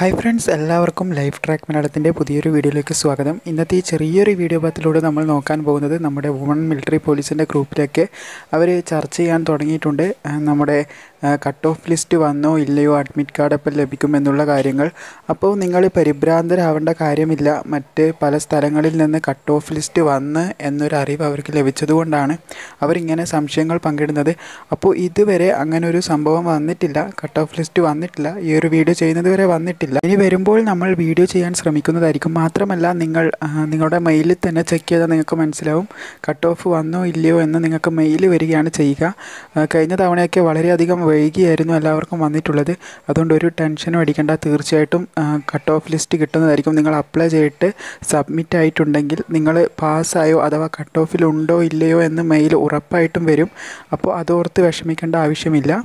hi friends എല്ലാവർക്കും life track മലയാളത്തിൻ്റെ പുതിയൊരു വീഡിയോയിലേക്ക് സ്വാഗതം ഇന്നത്തെ ഈ ചെറിയൊരു വീഡിയോ പാത്തിലൂടെ നമ്മൾ നോക്കാൻ പോകുന്നത് നമ്മുടെ വുമൺ മിലിറ്ററി പോലീസിൻ്റെ ഗ്രൂപ്പിലേക്ക് അവർ ചർച്ച ചെയ്യാൻ തുടങ്ങിയിട്ടുണ്ട് നമ്മുടെ കട്ട് ഓഫ് ലിസ്റ്റ് വന്നോ ഇല്ലയോ അഡ്മിറ്റ് കാർഡ് എപ്പം ലഭിക്കുമെന്നുള്ള കാര്യങ്ങൾ അപ്പോൾ നിങ്ങൾ പരിഭ്രാന്തരാവേണ്ട കാര്യമില്ല മറ്റ് പല സ്ഥലങ്ങളിൽ നിന്ന് കട്ട് ഓഫ് ലിസ്റ്റ് വന്ന് എന്നൊരു അറിവ് അവർക്ക് ലഭിച്ചതുകൊണ്ടാണ് അവരിങ്ങനെ സംശയങ്ങൾ പങ്കിടുന്നത് അപ്പോൾ ഇതുവരെ അങ്ങനെ ഒരു സംഭവം വന്നിട്ടില്ല കട്ട് ഓഫ് ലിസ്റ്റ് വന്നിട്ടില്ല ഈ ഒരു വീഡിയോ ചെയ്യുന്നത് വരെ വന്നിട്ടില്ല ആവശ്യമില്ല ഇനി വരുമ്പോൾ നമ്മൾ വീഡിയോ ചെയ്യാൻ ശ്രമിക്കുന്നതായിരിക്കും മാത്രമല്ല നിങ്ങൾ നിങ്ങളുടെ മെയിലിൽ തന്നെ ചെക്ക് ചെയ്താൽ നിങ്ങൾക്ക് മനസ്സിലാവും കട്ട് ഓഫ് വന്നോ ഇല്ലയോ എന്ന് നിങ്ങൾക്ക് മെയിൽ വരികയാണ് ചെയ്യുക കഴിഞ്ഞ തവണയൊക്കെ വളരെയധികം വൈകിയായിരുന്നു എല്ലാവർക്കും വന്നിട്ടുള്ളത് അതുകൊണ്ട് ഒരു ടെൻഷനും അടിക്കേണ്ട തീർച്ചയായിട്ടും കട്ട് ഓഫ് ലിസ്റ്റ് കിട്ടുന്നതായിരിക്കും നിങ്ങൾ അപ്ലൈ ചെയ്തിട്ട് സബ്മിറ്റ് ആയിട്ടുണ്ടെങ്കിൽ നിങ്ങൾ പാസ്സായോ അഥവാ കട്ട് ഓഫിലുണ്ടോ ഇല്ലയോ എന്ന് മെയിൽ ഉറപ്പായിട്ടും വരും അപ്പോൾ അതോർത്ത് വിഷമിക്കേണ്ട ആവശ്യമില്ല